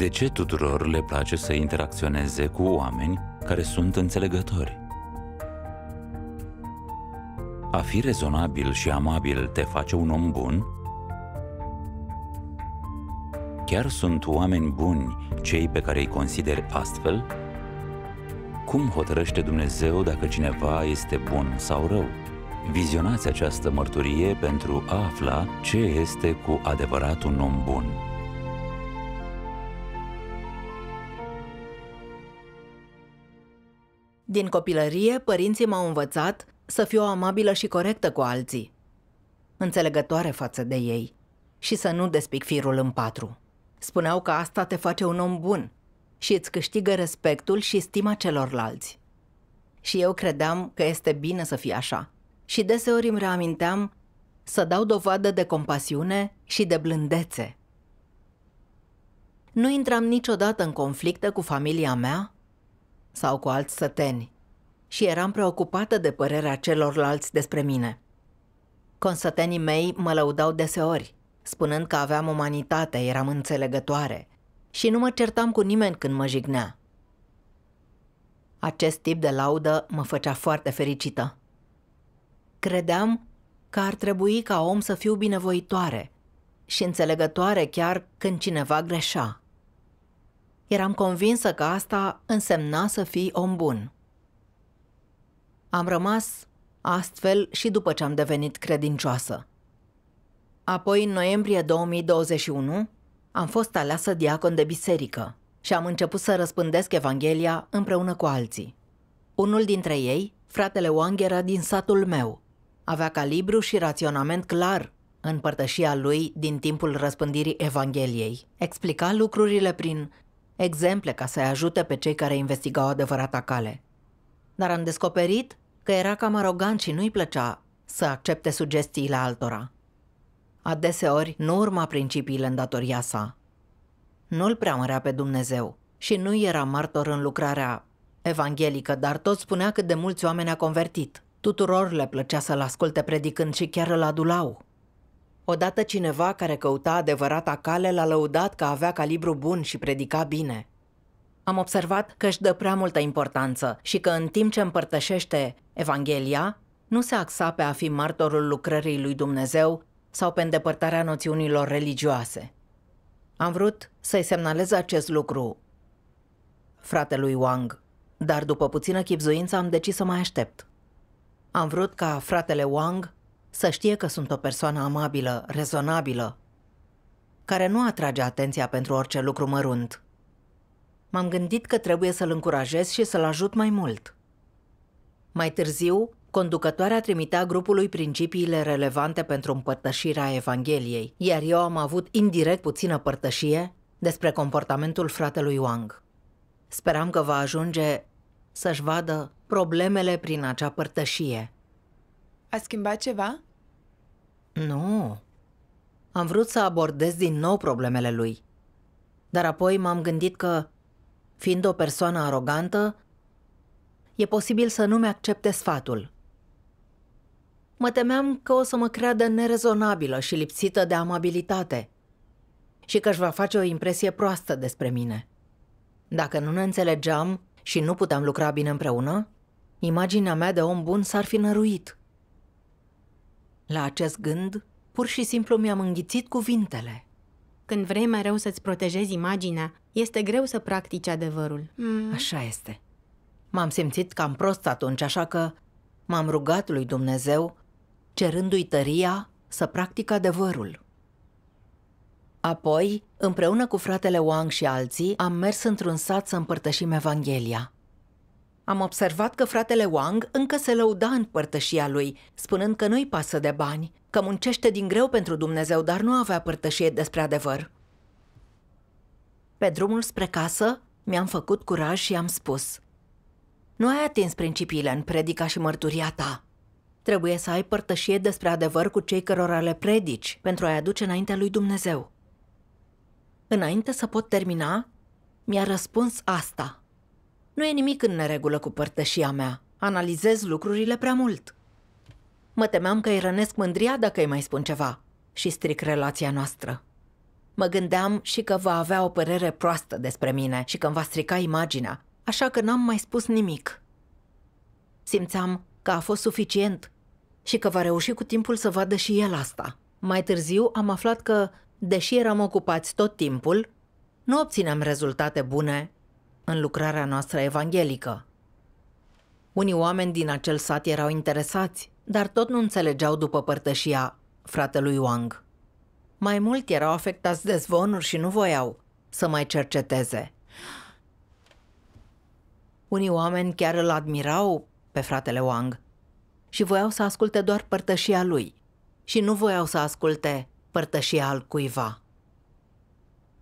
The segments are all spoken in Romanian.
De ce tuturor le place să interacționeze cu oameni care sunt înțelegători? A fi rezonabil și amabil te face un om bun? Chiar sunt oameni buni cei pe care îi consideri astfel? Cum hotărăște Dumnezeu dacă cineva este bun sau rău? Vizionați această mărturie pentru a afla ce este cu adevărat un om bun. Din copilărie, părinții m-au învățat să fiu amabilă și corectă cu alții, înțelegătoare față de ei și să nu despic firul în patru. Spuneau că asta te face un om bun și îți câștigă respectul și stima celorlalți. Și eu credeam că este bine să fie așa. Și deseori îmi reaminteam să dau dovadă de compasiune și de blândețe. Nu intram niciodată în conflicte cu familia mea sau cu alți săteni și eram preocupată de părerea celorlalți despre mine. Consătenii mei mă lăudau deseori, spunând că aveam umanitate, eram înțelegătoare și nu mă certam cu nimeni când mă jignea. Acest tip de laudă mă făcea foarte fericită. Credeam că ar trebui ca om să fiu binevoitoare și înțelegătoare chiar când cineva greșea. Eram convinsă că asta însemna să fii om bun. Am rămas astfel și după ce am devenit credincioasă. Apoi, în noiembrie 2021, am fost aleasă diacon de biserică și am început să răspândesc Evanghelia împreună cu alții. Unul dintre ei, fratele Wang, era din satul meu. Avea calibru și raționament clar în părtășia lui din timpul răspândirii Evangheliei. Explica lucrurile prin exemple ca să-i ajute pe cei care investigau adevărata cale. Dar am descoperit că era cam arogant și nu-i plăcea să accepte sugestiile altora. Adeseori nu urma principiile în datoria sa. Nu-l mărea pe Dumnezeu și nu era martor în lucrarea evanghelică, dar tot spunea cât de mulți oameni a convertit. Tuturor le plăcea să-l asculte predicând și chiar îl adulau. Odată cineva care căuta adevărata cale l-a lăudat că avea calibru bun și predica bine. Am observat că își dă prea multă importanță și că în timp ce împărtășește Evanghelia, nu se axa pe a fi martorul lucrării lui Dumnezeu sau pe îndepărtarea noțiunilor religioase. Am vrut să-i semnalez acest lucru fratelui Wang, dar după puțină chipzuință am decis să mai aștept. Am vrut ca fratele Wang să știe că sunt o persoană amabilă, rezonabilă, care nu atrage atenția pentru orice lucru mărunt. M-am gândit că trebuie să-l încurajez și să-l ajut mai mult. Mai târziu, conducătoarea trimitea grupului principiile relevante pentru împărtășirea Evangheliei, iar eu am avut indirect puțină părtășie despre comportamentul fratelui Wang. Speram că va ajunge să-și vadă problemele prin acea părtășie – a schimbat ceva? Nu. Am vrut să abordez din nou problemele lui. Dar apoi m-am gândit că, fiind o persoană arogantă, e posibil să nu-mi accepte sfatul. Mă temeam că o să mă creadă nerezonabilă și lipsită de amabilitate și că își va face o impresie proastă despre mine. Dacă nu ne înțelegeam și nu puteam lucra bine împreună, imaginea mea de om bun s-ar fi năruit – la acest gând, pur și simplu mi-am înghițit cuvintele. Când vrei mereu să-ți protejezi imaginea, este greu să practici adevărul. Mm. Așa este. M-am simțit cam prost atunci, așa că m-am rugat lui Dumnezeu, cerându-i tăria să practic adevărul. Apoi, împreună cu fratele Wang și alții, am mers într-un sat să împărtășim Evanghelia. Am observat că fratele Wang încă se lăuda în părtășia lui, spunând că nu-i pasă de bani, că muncește din greu pentru Dumnezeu, dar nu avea părtășie despre adevăr. Pe drumul spre casă, mi-am făcut curaj și am spus Nu ai atins principiile în predica și mărturia ta. Trebuie să ai părtășie despre adevăr cu cei cărora le predici pentru a-i aduce înaintea lui Dumnezeu. Înainte să pot termina, mi-a răspuns asta – nu e nimic în neregulă cu părtășia mea. Analizez lucrurile prea mult. Mă temeam că îi rănesc mândria dacă îi mai spun ceva și stric relația noastră. Mă gândeam și că va avea o părere proastă despre mine și că îmi va strica imaginea, așa că n-am mai spus nimic. Simțeam că a fost suficient și că va reuși cu timpul să vadă și el asta. Mai târziu am aflat că, deși eram ocupați tot timpul, nu obțineam rezultate bune în lucrarea noastră evanghelică. Unii oameni din acel sat erau interesați, dar tot nu înțelegeau după părtășia fratelui Wang. Mai mult erau afectați de zvonuri și nu voiau să mai cerceteze. Unii oameni chiar îl admirau pe fratele Wang și voiau să asculte doar părtășia lui și nu voiau să asculte părtășia al cuiva.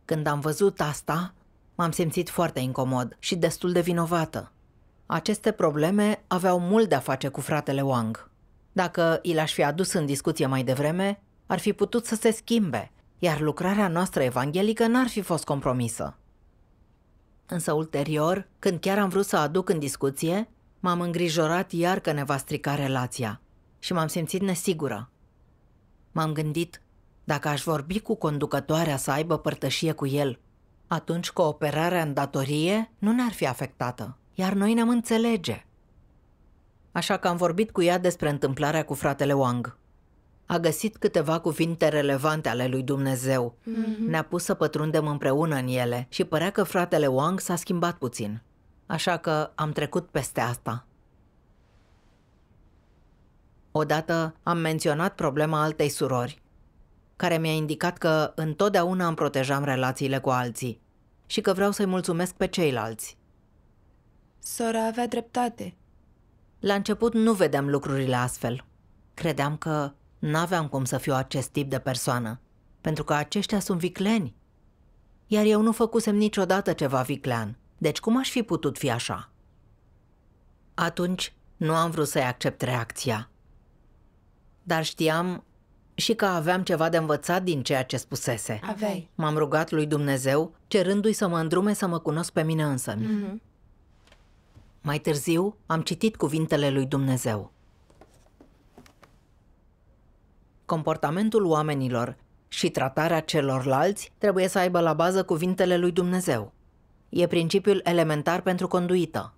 Când am văzut asta, M-am simțit foarte incomod și destul de vinovată. Aceste probleme aveau mult de-a face cu fratele Wang. Dacă i l-aș fi adus în discuție mai devreme, ar fi putut să se schimbe, iar lucrarea noastră evanghelică n-ar fi fost compromisă. Însă ulterior, când chiar am vrut să aduc în discuție, m-am îngrijorat iar că ne va strica relația și m-am simțit nesigură. M-am gândit, dacă aș vorbi cu conducătoarea să aibă părtășie cu el, atunci cooperarea în datorie nu ne-ar fi afectată, iar noi ne-am înțelege. Așa că am vorbit cu ea despre întâmplarea cu fratele Wang. A găsit câteva cuvinte relevante ale lui Dumnezeu. Mm-hmm. Ne-a pus să pătrundem împreună în ele și părea că fratele Wang s-a schimbat puțin. Așa că am trecut peste asta. Odată am menționat problema altei surori care mi-a indicat că întotdeauna îmi protejam relațiile cu alții și că vreau să-i mulțumesc pe ceilalți. Sora avea dreptate. La început nu vedeam lucrurile astfel. Credeam că n-aveam cum să fiu acest tip de persoană, pentru că aceștia sunt vicleni. Iar eu nu făcusem niciodată ceva viclean, deci cum aș fi putut fi așa? Atunci nu am vrut să-i accept reacția. Dar știam și că aveam ceva de învățat din ceea ce spusese. Aveai. M-am rugat lui Dumnezeu, cerându-i să mă îndrume să mă cunosc pe mine însă. Mm-hmm. Mai târziu am citit cuvintele lui Dumnezeu. Comportamentul oamenilor și tratarea celorlalți trebuie să aibă la bază cuvintele lui Dumnezeu. E principiul elementar pentru conduită.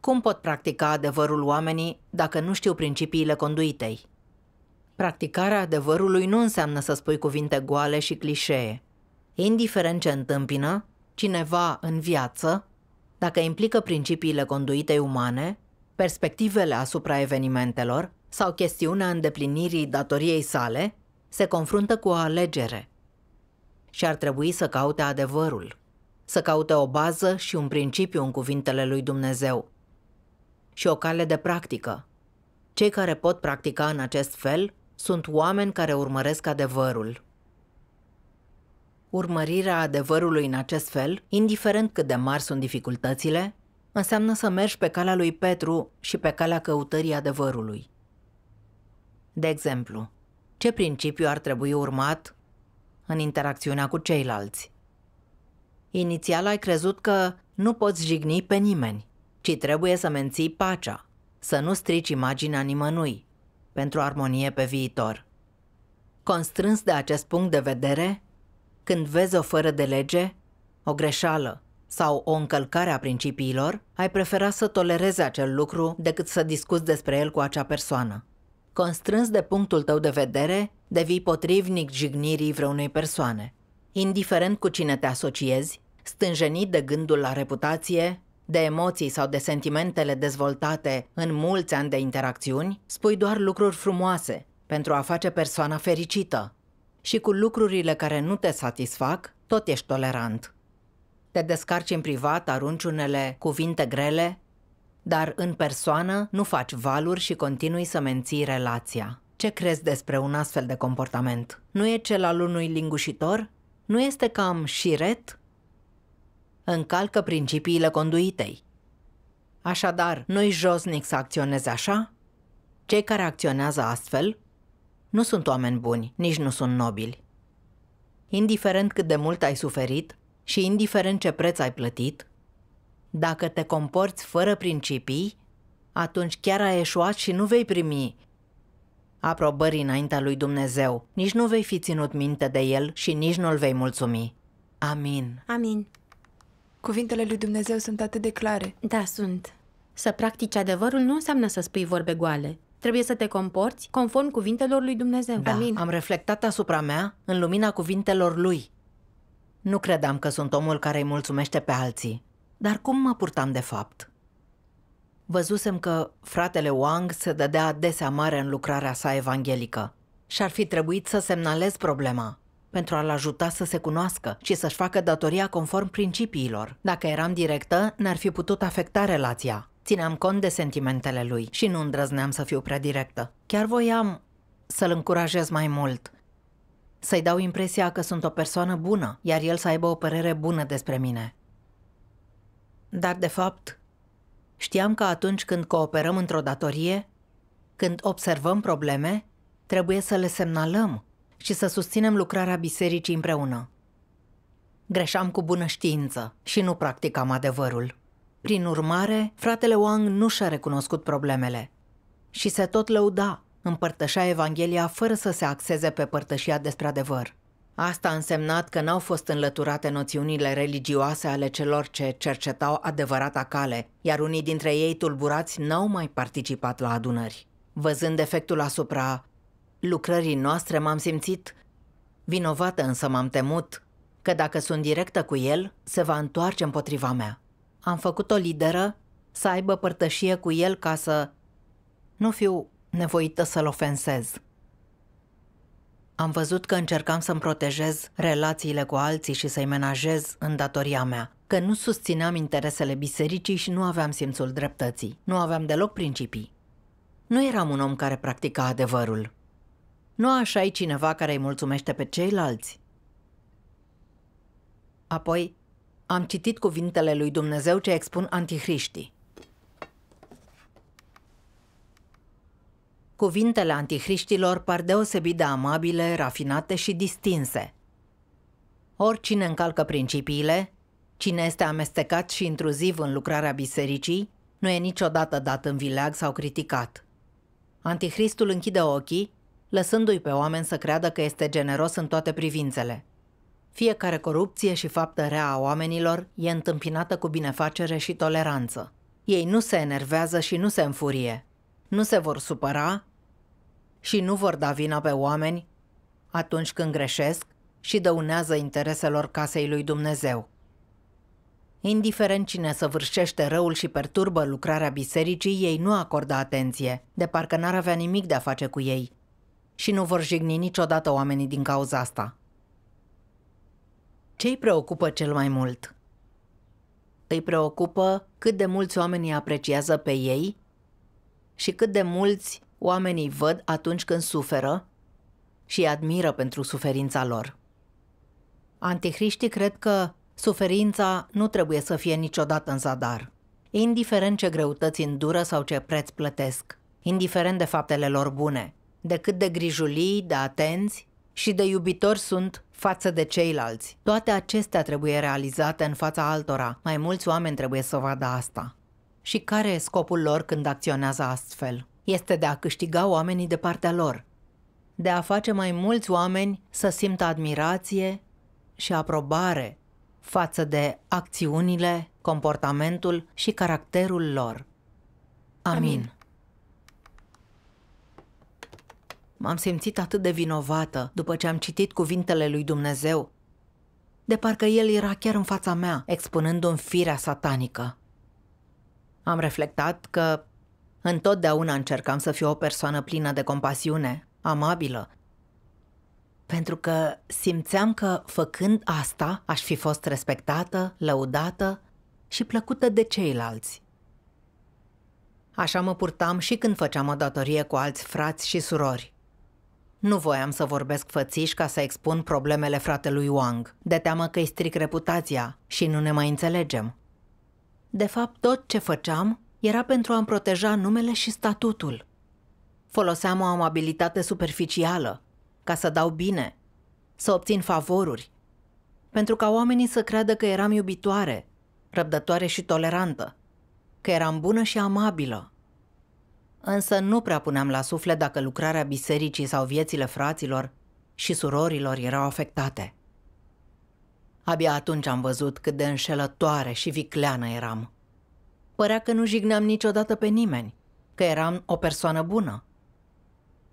Cum pot practica adevărul oamenii dacă nu știu principiile conduitei? Practicarea adevărului nu înseamnă să spui cuvinte goale și clișee. Indiferent ce întâmpină, cineva în viață, dacă implică principiile conduitei umane, perspectivele asupra evenimentelor sau chestiunea îndeplinirii datoriei sale, se confruntă cu o alegere și ar trebui să caute adevărul, să caute o bază și un principiu în cuvintele lui Dumnezeu și o cale de practică. Cei care pot practica în acest fel sunt oameni care urmăresc adevărul. Urmărirea adevărului în acest fel, indiferent cât de mari sunt dificultățile, înseamnă să mergi pe calea lui Petru și pe calea căutării adevărului. De exemplu, ce principiu ar trebui urmat în interacțiunea cu ceilalți? Inițial ai crezut că nu poți jigni pe nimeni, ci trebuie să menții pacea, să nu strici imaginea nimănui, pentru armonie pe viitor. Constrâns de acest punct de vedere, când vezi o fără de lege, o greșeală sau o încălcare a principiilor, ai prefera să tolerezi acel lucru decât să discuți despre el cu acea persoană. Constrâns de punctul tău de vedere, devii potrivnic jignirii vreunei persoane. Indiferent cu cine te asociezi, stânjenit de gândul la reputație, de emoții sau de sentimentele dezvoltate în mulți ani de interacțiuni, spui doar lucruri frumoase pentru a face persoana fericită. Și cu lucrurile care nu te satisfac, tot ești tolerant. Te descarci în privat, arunci unele cuvinte grele, dar în persoană nu faci valuri și continui să menții relația. Ce crezi despre un astfel de comportament? Nu e cel al unui lingușitor? Nu este cam șiret? încalcă principiile conduitei. Așadar, nu-i josnic să acționeze așa? Cei care acționează astfel nu sunt oameni buni, nici nu sunt nobili. Indiferent cât de mult ai suferit și indiferent ce preț ai plătit, dacă te comporți fără principii, atunci chiar ai eșuat și nu vei primi aprobări înaintea lui Dumnezeu, nici nu vei fi ținut minte de el și nici nu-l vei mulțumi. Amin. Amin. Cuvintele lui Dumnezeu sunt atât de clare. Da, sunt. Să practici adevărul nu înseamnă să spui vorbe goale. Trebuie să te comporți conform cuvintelor lui Dumnezeu. Da, Amin. am reflectat asupra mea în lumina cuvintelor lui. Nu credeam că sunt omul care îi mulțumește pe alții. Dar cum mă purtam de fapt? Văzusem că fratele Wang se dădea adesea mare în lucrarea sa evanghelică și ar fi trebuit să semnalez problema, pentru a-l ajuta să se cunoască și să-și facă datoria conform principiilor. Dacă eram directă, n-ar fi putut afecta relația. Țineam cont de sentimentele lui și nu îndrăzneam să fiu prea directă. Chiar voiam să-l încurajez mai mult, să-i dau impresia că sunt o persoană bună, iar el să aibă o părere bună despre mine. Dar, de fapt, știam că atunci când cooperăm într-o datorie, când observăm probleme, trebuie să le semnalăm și să susținem lucrarea bisericii împreună. Greșeam cu bună știință și nu practicam adevărul. Prin urmare, fratele Wang nu și-a recunoscut problemele și se tot lăuda, împărtășea Evanghelia fără să se axeze pe părtășia despre adevăr. Asta a însemnat că n-au fost înlăturate noțiunile religioase ale celor ce cercetau adevărata cale, iar unii dintre ei tulburați n-au mai participat la adunări. Văzând efectul asupra lucrării noastre m-am simțit vinovată, însă m-am temut că dacă sunt directă cu el, se va întoarce împotriva mea. Am făcut o lideră să aibă părtășie cu el ca să nu fiu nevoită să-l ofensez. Am văzut că încercam să-mi protejez relațiile cu alții și să-i menajez în datoria mea, că nu susțineam interesele bisericii și nu aveam simțul dreptății, nu aveam deloc principii. Nu eram un om care practica adevărul. Nu așa e cineva care îi mulțumește pe ceilalți? Apoi, am citit cuvintele lui Dumnezeu ce expun antihriștii. Cuvintele antihriștilor par deosebit de amabile, rafinate și distinse. Oricine încalcă principiile, cine este amestecat și intruziv în lucrarea bisericii, nu e niciodată dat în vileag sau criticat. Antihristul închide ochii lăsându-i pe oameni să creadă că este generos în toate privințele. Fiecare corupție și faptă rea a oamenilor e întâmpinată cu binefacere și toleranță. Ei nu se enervează și nu se înfurie. Nu se vor supăra și nu vor da vina pe oameni atunci când greșesc și dăunează intereselor casei lui Dumnezeu. Indiferent cine săvârșește răul și perturbă lucrarea bisericii, ei nu acordă atenție, de parcă n-ar avea nimic de a face cu ei, și nu vor jigni niciodată oamenii din cauza asta. Ce îi preocupă cel mai mult? Îi preocupă cât de mulți oameni apreciază pe ei și cât de mulți oamenii văd atunci când suferă și admiră pentru suferința lor. Antihriștii cred că suferința nu trebuie să fie niciodată în zadar, indiferent ce greutăți îndură sau ce preț plătesc, indiferent de faptele lor bune – de cât de grijulii, de atenți și de iubitori sunt față de ceilalți. Toate acestea trebuie realizate în fața altora. Mai mulți oameni trebuie să vadă asta. Și care e scopul lor când acționează astfel? Este de a câștiga oamenii de partea lor, de a face mai mulți oameni să simtă admirație și aprobare față de acțiunile, comportamentul și caracterul lor. Amin. Amin. M-am simțit atât de vinovată după ce am citit cuvintele lui Dumnezeu, de parcă el era chiar în fața mea, expunându-mi firea satanică. Am reflectat că întotdeauna încercam să fiu o persoană plină de compasiune, amabilă, pentru că simțeam că, făcând asta, aș fi fost respectată, lăudată și plăcută de ceilalți. Așa mă purtam și când făceam o datorie cu alți frați și surori. Nu voiam să vorbesc fățiș ca să expun problemele fratelui Wang, de teamă că îi stric reputația și nu ne mai înțelegem. De fapt, tot ce făceam era pentru a-mi proteja numele și statutul. Foloseam o amabilitate superficială, ca să dau bine, să obțin favoruri, pentru ca oamenii să creadă că eram iubitoare, răbdătoare și tolerantă, că eram bună și amabilă, însă nu prea puneam la suflet dacă lucrarea bisericii sau viețile fraților și surorilor erau afectate. Abia atunci am văzut cât de înșelătoare și vicleană eram. Părea că nu jigneam niciodată pe nimeni, că eram o persoană bună.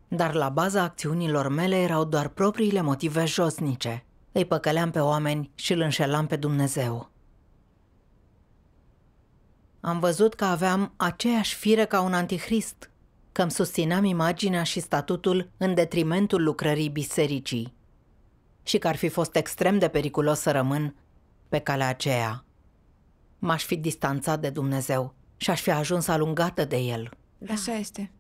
Dar la baza acțiunilor mele erau doar propriile motive josnice. Îi păcăleam pe oameni și îl înșelam pe Dumnezeu am văzut că aveam aceeași fire ca un antihrist, că îmi susțineam imaginea și statutul în detrimentul lucrării bisericii și că ar fi fost extrem de periculos să rămân pe calea aceea. M-aș fi distanțat de Dumnezeu și aș fi ajuns alungată de El. Da. Așa este.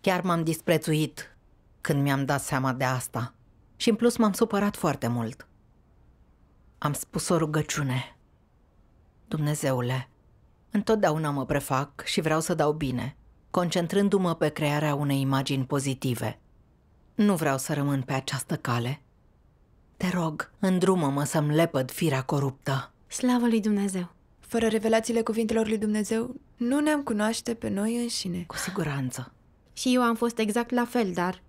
Chiar m-am disprețuit când mi-am dat seama de asta și în plus m-am supărat foarte mult. Am spus o rugăciune. Dumnezeule, Întotdeauna mă prefac și vreau să dau bine, concentrându-mă pe crearea unei imagini pozitive. Nu vreau să rămân pe această cale. Te rog, îndrumă-mă să-mi lepăd firea coruptă. Slavă lui Dumnezeu! Fără revelațiile cuvintelor lui Dumnezeu, nu ne-am cunoaște pe noi înșine. Cu siguranță. Și eu am fost exact la fel, dar...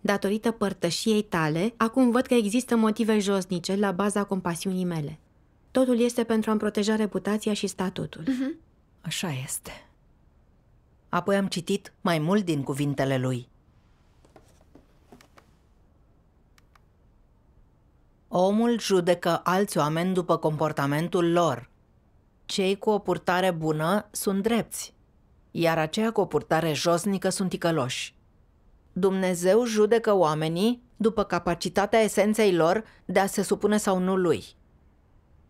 Datorită părtășiei tale, acum văd că există motive josnice la baza compasiunii mele. Totul este pentru a-mi proteja reputația și statutul. Uh-huh. Așa este. Apoi am citit mai mult din cuvintele lui. Omul judecă alți oameni după comportamentul lor. Cei cu o purtare bună sunt drepți, iar aceia cu o purtare josnică sunt ticăloși. Dumnezeu judecă oamenii după capacitatea esenței lor de a se supune sau nu lui –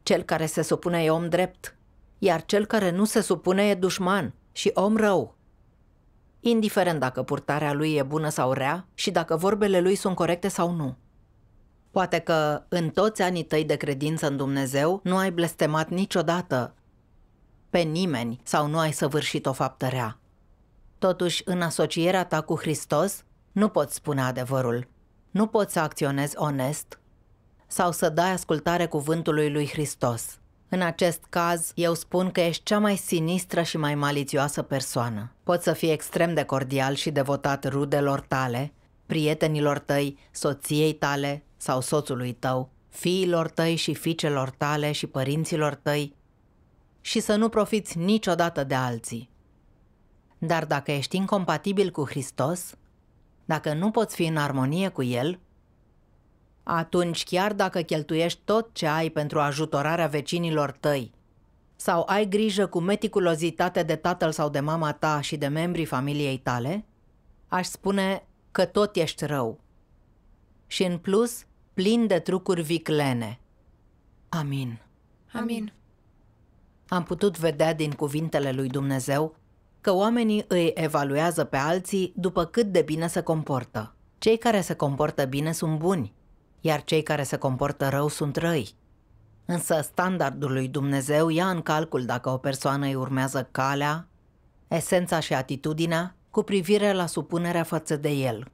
cel care se supune e om drept, iar cel care nu se supune e dușman și om rău. Indiferent dacă purtarea lui e bună sau rea și dacă vorbele lui sunt corecte sau nu. Poate că în toți anii tăi de credință în Dumnezeu nu ai blestemat niciodată pe nimeni sau nu ai săvârșit o faptă rea. Totuși, în asocierea ta cu Hristos, nu poți spune adevărul. Nu poți să acționezi onest sau să dai ascultare cuvântului lui Hristos. În acest caz, eu spun că ești cea mai sinistră și mai malițioasă persoană. Poți să fii extrem de cordial și devotat rudelor tale, prietenilor tăi, soției tale sau soțului tău, fiilor tăi și fiicelor tale și părinților tăi și să nu profiți niciodată de alții. Dar dacă ești incompatibil cu Hristos, dacă nu poți fi în armonie cu El, atunci, chiar dacă cheltuiești tot ce ai pentru ajutorarea vecinilor tăi, sau ai grijă cu meticulozitate de tatăl sau de mama ta și de membrii familiei tale, aș spune că tot ești rău. Și în plus, plin de trucuri viclene. Amin. Amin. Am putut vedea din cuvintele lui Dumnezeu că oamenii îi evaluează pe alții după cât de bine se comportă. Cei care se comportă bine sunt buni, iar cei care se comportă rău sunt răi. Însă standardul lui Dumnezeu ia în calcul dacă o persoană îi urmează calea, esența și atitudinea cu privire la supunerea față de el.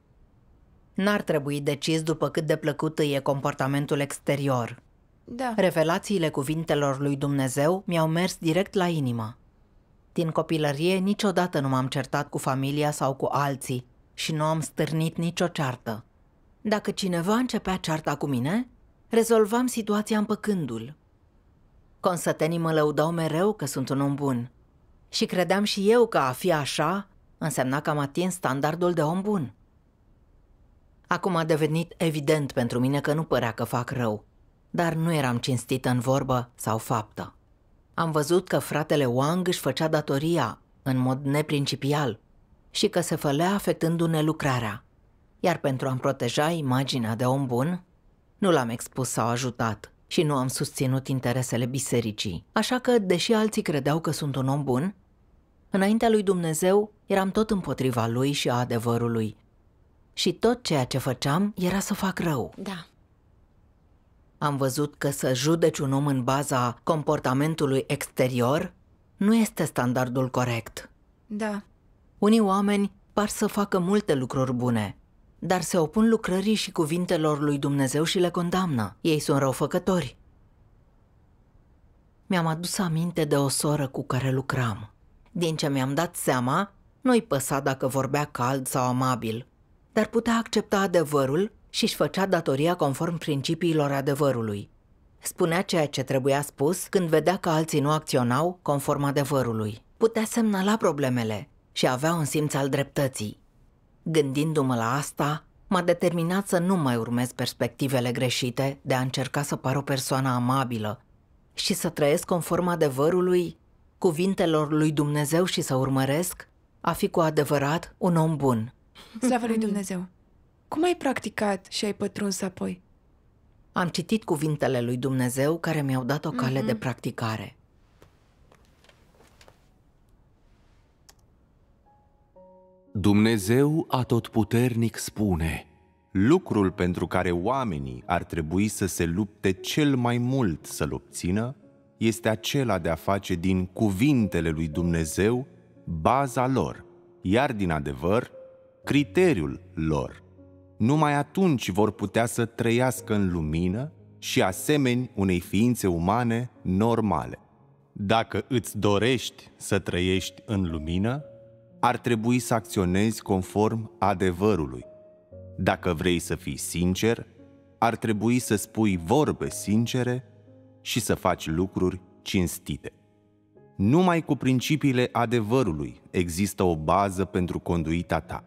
N-ar trebui decis după cât de plăcut îi e comportamentul exterior. Da. Revelațiile cuvintelor lui Dumnezeu mi-au mers direct la inimă. Din copilărie niciodată nu m-am certat cu familia sau cu alții și nu am stârnit nicio ceartă. Dacă cineva începea cearta cu mine, rezolvam situația împăcându-l. Consătenii mă lăudau mereu că sunt un om bun. Și credeam și eu că a fi așa însemna că am atins standardul de om bun. Acum a devenit evident pentru mine că nu părea că fac rău, dar nu eram cinstit în vorbă sau faptă. Am văzut că fratele Wang își făcea datoria în mod neprincipial și că se fălea afectându-ne lucrarea – iar pentru a-mi proteja imaginea de om bun, nu l-am expus sau ajutat și nu am susținut interesele bisericii. Așa că, deși alții credeau că sunt un om bun, înaintea lui Dumnezeu eram tot împotriva lui și a adevărului. Și tot ceea ce făceam era să fac rău. Da. Am văzut că să judeci un om în baza comportamentului exterior nu este standardul corect. Da. Unii oameni par să facă multe lucruri bune, dar se opun lucrării și cuvintelor lui Dumnezeu și le condamnă. Ei sunt răufăcători. Mi-am adus aminte de o soră cu care lucram. Din ce mi-am dat seama, nu-i păsa dacă vorbea cald sau amabil, dar putea accepta adevărul și își făcea datoria conform principiilor adevărului. Spunea ceea ce trebuia spus când vedea că alții nu acționau conform adevărului. Putea semnala problemele și avea un simț al dreptății. Gândindu-mă la asta, m-a determinat să nu mai urmez perspectivele greșite de a încerca să par o persoană amabilă și să trăiesc conform adevărului, cuvintelor lui Dumnezeu și să urmăresc a fi cu adevărat un om bun. Slavă lui Dumnezeu! Cum ai practicat și ai pătruns apoi? Am citit cuvintele lui Dumnezeu care mi-au dat o cale mm-hmm. de practicare. Dumnezeu Atotputernic spune, lucrul pentru care oamenii ar trebui să se lupte cel mai mult să-l obțină, este acela de a face din cuvintele lui Dumnezeu baza lor, iar din adevăr, criteriul lor. Numai atunci vor putea să trăiască în lumină și asemeni unei ființe umane normale. Dacă îți dorești să trăiești în lumină, ar trebui să acționezi conform adevărului. Dacă vrei să fii sincer, ar trebui să spui vorbe sincere și să faci lucruri cinstite. Numai cu principiile adevărului există o bază pentru conduita ta.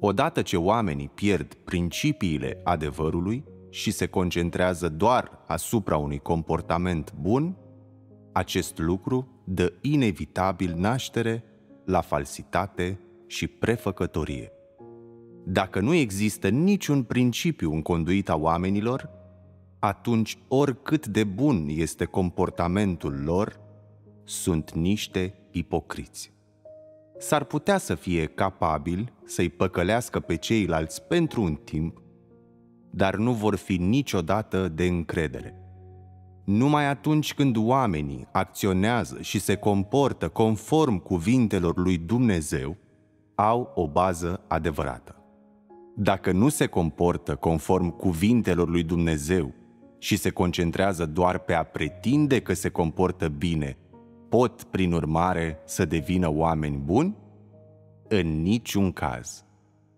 Odată ce oamenii pierd principiile adevărului și se concentrează doar asupra unui comportament bun, acest lucru dă inevitabil naștere la falsitate și prefăcătorie. Dacă nu există niciun principiu în conduita oamenilor, atunci oricât de bun este comportamentul lor, sunt niște ipocriți. S-ar putea să fie capabil să-i păcălească pe ceilalți pentru un timp, dar nu vor fi niciodată de încredere. Numai atunci când oamenii acționează și se comportă conform cuvintelor lui Dumnezeu, au o bază adevărată. Dacă nu se comportă conform cuvintelor lui Dumnezeu și se concentrează doar pe a pretinde că se comportă bine, pot, prin urmare, să devină oameni buni? În niciun caz.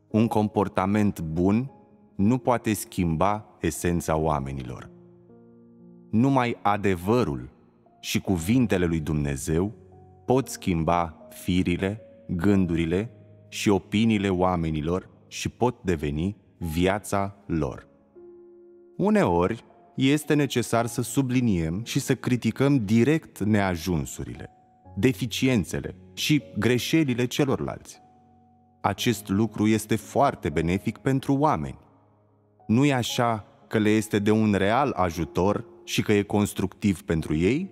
Un comportament bun nu poate schimba esența oamenilor numai adevărul și cuvintele lui Dumnezeu pot schimba firile, gândurile și opiniile oamenilor și pot deveni viața lor. Uneori, este necesar să subliniem și să criticăm direct neajunsurile, deficiențele și greșelile celorlalți. Acest lucru este foarte benefic pentru oameni. Nu-i așa că le este de un real ajutor și că e constructiv pentru ei?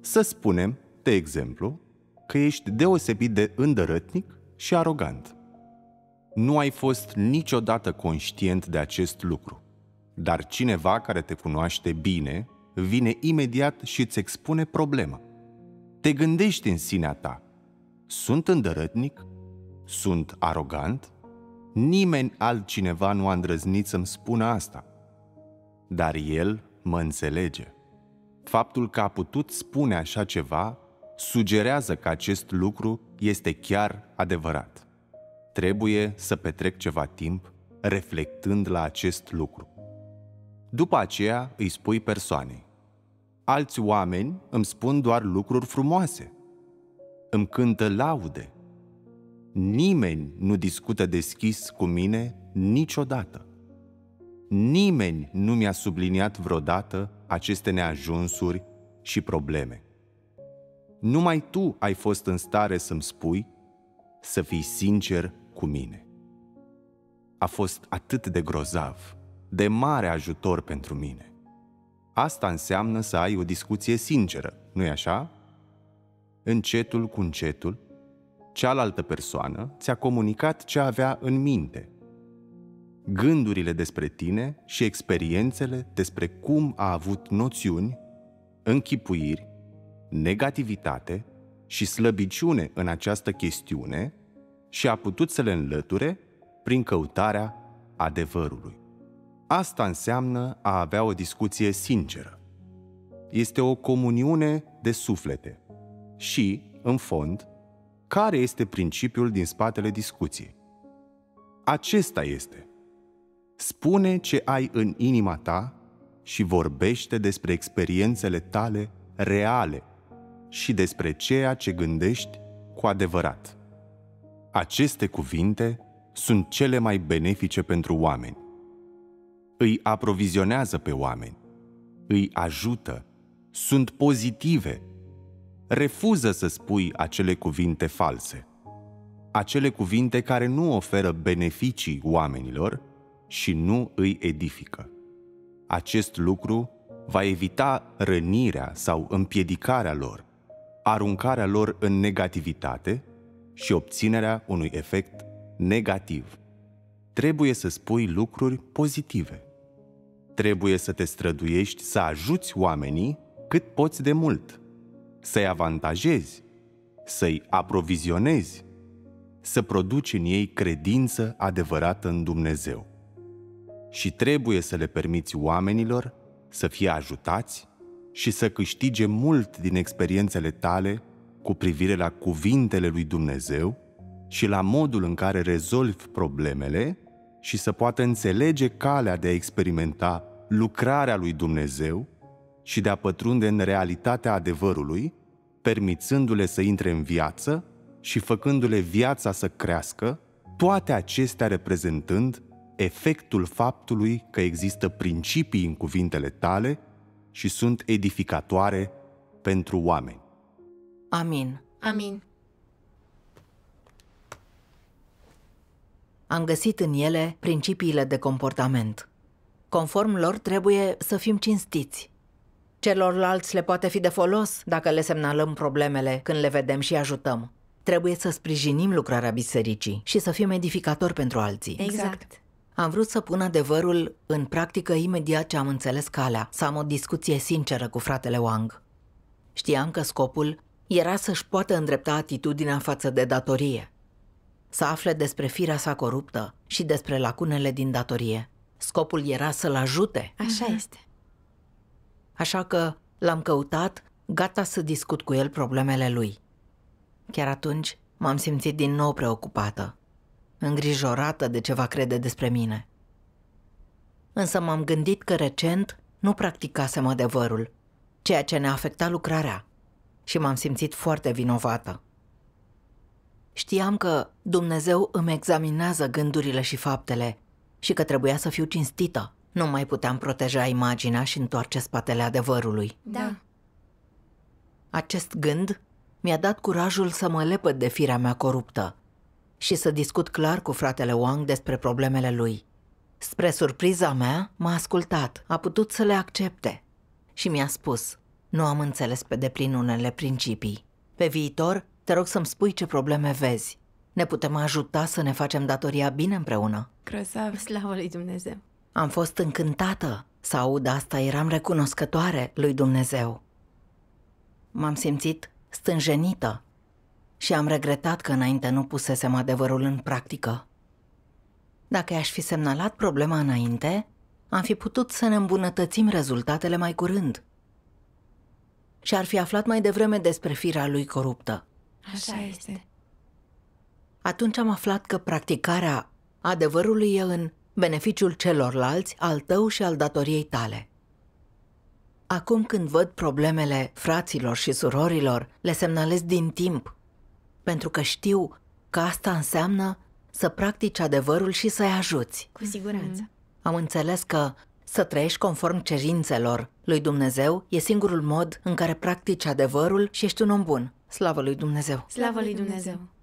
Să spunem, de exemplu, că ești deosebit de îndărătnic și arogant. Nu ai fost niciodată conștient de acest lucru, dar cineva care te cunoaște bine vine imediat și îți expune problema. Te gândești în sinea ta: sunt îndărătnic? Sunt arogant? Nimeni altcineva nu a îndrăznit să-mi spună asta. Dar el mă înțelege. Faptul că a putut spune așa ceva sugerează că acest lucru este chiar adevărat. Trebuie să petrec ceva timp reflectând la acest lucru. După aceea îi spui persoanei. Alți oameni îmi spun doar lucruri frumoase. Îmi cântă laude. Nimeni nu discută deschis cu mine niciodată. Nimeni nu mi-a subliniat vreodată aceste neajunsuri și probleme. Numai tu ai fost în stare să-mi spui să fii sincer cu mine. A fost atât de grozav, de mare ajutor pentru mine. Asta înseamnă să ai o discuție sinceră, nu-i așa? Încetul cu încetul, cealaltă persoană ți-a comunicat ce avea în minte – gândurile despre tine și experiențele despre cum a avut noțiuni, închipuiri, negativitate și slăbiciune în această chestiune și a putut să le înlăture prin căutarea adevărului. Asta înseamnă a avea o discuție sinceră. Este o comuniune de suflete. Și, în fond, care este principiul din spatele discuției? Acesta este Spune ce ai în inima ta și vorbește despre experiențele tale reale și despre ceea ce gândești cu adevărat. Aceste cuvinte sunt cele mai benefice pentru oameni. Îi aprovizionează pe oameni, îi ajută, sunt pozitive. Refuză să spui acele cuvinte false. Acele cuvinte care nu oferă beneficii oamenilor, și nu îi edifică. Acest lucru va evita rănirea sau împiedicarea lor, aruncarea lor în negativitate și obținerea unui efect negativ. Trebuie să spui lucruri pozitive. Trebuie să te străduiești să ajuți oamenii cât poți de mult, să-i avantajezi, să-i aprovizionezi, să produci în ei credință adevărată în Dumnezeu și trebuie să le permiți oamenilor să fie ajutați și să câștige mult din experiențele tale cu privire la cuvintele lui Dumnezeu și la modul în care rezolvi problemele și să poată înțelege calea de a experimenta lucrarea lui Dumnezeu și de a pătrunde în realitatea adevărului, permițându-le să intre în viață și făcându-le viața să crească, toate acestea reprezentând efectul faptului că există principii în cuvintele tale și sunt edificatoare pentru oameni. Amin. Amin. Am găsit în ele principiile de comportament. Conform lor, trebuie să fim cinstiți. Celorlalți le poate fi de folos dacă le semnalăm problemele când le vedem și ajutăm. Trebuie să sprijinim lucrarea bisericii și să fim edificatori pentru alții. Exact. Am vrut să pun adevărul în practică imediat ce am înțeles calea, să am o discuție sinceră cu fratele Wang. Știam că scopul era să-și poată îndrepta atitudinea față de datorie, să afle despre firea sa coruptă și despre lacunele din datorie. Scopul era să-l ajute. Așa mhm. este. Așa că l-am căutat, gata să discut cu el problemele lui. Chiar atunci m-am simțit din nou preocupată îngrijorată de ce va crede despre mine. Însă m-am gândit că recent nu practicasem adevărul, ceea ce ne-a afectat lucrarea și m-am simțit foarte vinovată. Știam că Dumnezeu îmi examinează gândurile și faptele și că trebuia să fiu cinstită. Nu mai puteam proteja imaginea și întoarce spatele adevărului. Da. Acest gând mi-a dat curajul să mă lepăd de firea mea coruptă și să discut clar cu fratele Wang despre problemele lui. Spre surpriza mea, m-a ascultat, a putut să le accepte și mi-a spus, nu am înțeles pe deplin unele principii. Pe viitor, te rog să-mi spui ce probleme vezi. Ne putem ajuta să ne facem datoria bine împreună. Crăsav, slavă lui Dumnezeu! Am fost încântată să aud asta, eram recunoscătoare lui Dumnezeu. M-am simțit stânjenită și am regretat că înainte nu pusesem adevărul în practică. Dacă aș fi semnalat problema înainte, am fi putut să ne îmbunătățim rezultatele mai curând. Și ar fi aflat mai devreme despre firea lui coruptă. Așa este. Atunci am aflat că practicarea adevărului e în beneficiul celorlalți, al tău și al datoriei tale. Acum când văd problemele fraților și surorilor, le semnalez din timp pentru că știu că asta înseamnă să practici adevărul și să-i ajuți. Cu siguranță. Mm-hmm. Am înțeles că să trăiești conform cerințelor lui Dumnezeu e singurul mod în care practici adevărul și ești un om bun. Slavă lui Dumnezeu! Slavă lui Dumnezeu!